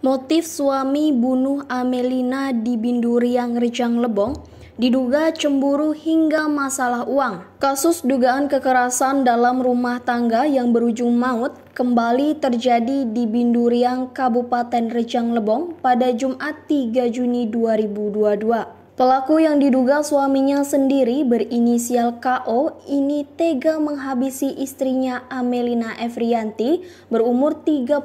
Motif suami bunuh Amelina di Binduriang Rejang Lebong diduga cemburu hingga masalah uang. Kasus dugaan kekerasan dalam rumah tangga yang berujung maut kembali terjadi di Binduriang, Kabupaten Rejang Lebong pada Jumat 3 Juni 2022. Pelaku yang diduga suaminya sendiri berinisial KO ini tega menghabisi istrinya Amelina Efrianti berumur 32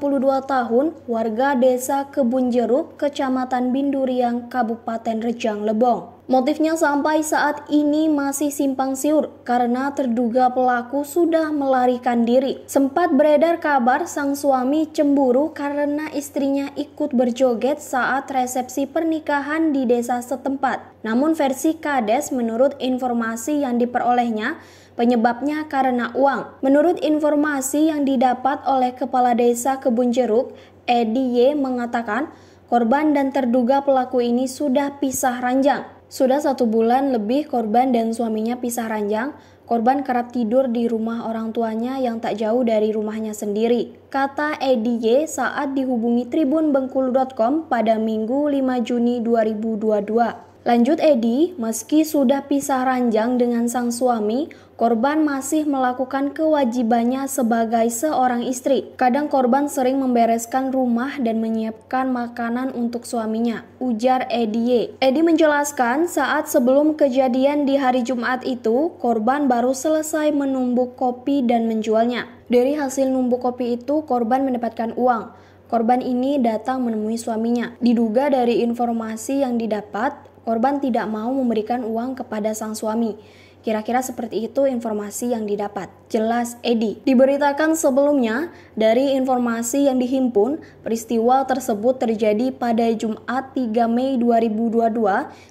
tahun warga desa Kebun Jeruk, Kecamatan Binduriang, Kabupaten Rejang Lebong. Motifnya sampai saat ini masih simpang siur karena terduga pelaku sudah melarikan diri. Sempat beredar kabar sang suami cemburu karena istrinya ikut berjoget saat resepsi pernikahan di desa setempat. Namun versi Kades menurut informasi yang diperolehnya, penyebabnya karena uang. Menurut informasi yang didapat oleh Kepala Desa Kebun Jeruk, Edi Y mengatakan, korban dan terduga pelaku ini sudah pisah ranjang. Sudah satu bulan lebih korban dan suaminya pisah ranjang, korban kerap tidur di rumah orang tuanya yang tak jauh dari rumahnya sendiri. Kata Edi saat dihubungi Tribun Bengkulu.com pada Minggu 5 Juni 2022. Lanjut Edi, meski sudah pisah ranjang dengan sang suami, korban masih melakukan kewajibannya sebagai seorang istri. Kadang korban sering membereskan rumah dan menyiapkan makanan untuk suaminya, ujar Edi. Edi menjelaskan saat sebelum kejadian di hari Jumat itu, korban baru selesai menumbuk kopi dan menjualnya. Dari hasil numbuk kopi itu, korban mendapatkan uang. Korban ini datang menemui suaminya. Diduga dari informasi yang didapat, korban tidak mau memberikan uang kepada sang suami. Kira-kira seperti itu informasi yang didapat. Jelas Edi. Diberitakan sebelumnya, dari informasi yang dihimpun, peristiwa tersebut terjadi pada Jumat 3 Mei 2022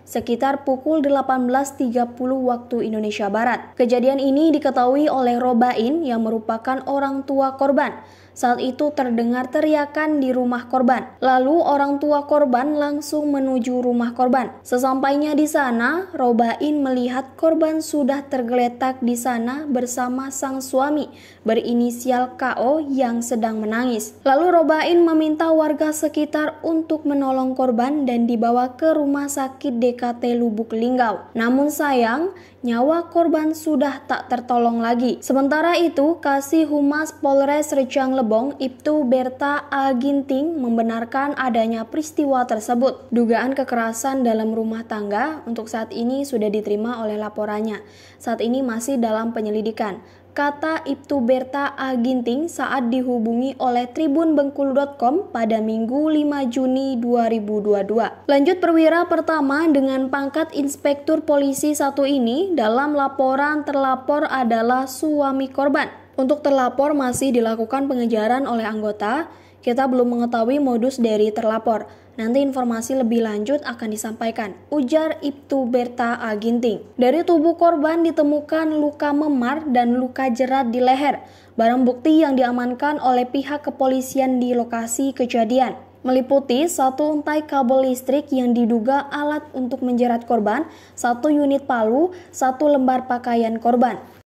sekitar pukul 18.30 waktu Indonesia Barat. Kejadian ini diketahui oleh Robain yang merupakan orang tua korban. Saat itu terdengar teriakan di rumah korban. Lalu orang tua korban langsung menuju rumah korban. Sesampainya di sana, Robain melihat korban sudah tergeletak di sana bersama sang suami berinisial KO yang sedang menangis. Lalu Robain meminta warga sekitar untuk menolong korban dan dibawa ke rumah sakit DKT Lubuk Linggau. Namun sayang, nyawa korban sudah tak tertolong lagi. Sementara itu, Kasih Humas Polres Rejang Lebong, Ibtu Berta Aginting membenarkan adanya peristiwa tersebut. Dugaan kekerasan dalam rumah tangga untuk saat ini sudah diterima oleh laporannya. Saat ini masih dalam penyelidikan kata Ibtu Berta A. Ginting saat dihubungi oleh Tribun Bengkulu.com pada Minggu 5 Juni 2022. Lanjut perwira pertama dengan pangkat Inspektur Polisi satu ini dalam laporan terlapor adalah suami korban. Untuk terlapor masih dilakukan pengejaran oleh anggota kita belum mengetahui modus dari terlapor. Nanti informasi lebih lanjut akan disampaikan, ujar Ibtu Berta Aginting. Dari tubuh korban ditemukan luka memar dan luka jerat di leher, barang bukti yang diamankan oleh pihak kepolisian di lokasi kejadian meliputi satu untai kabel listrik yang diduga alat untuk menjerat korban, satu unit palu, satu lembar pakaian korban.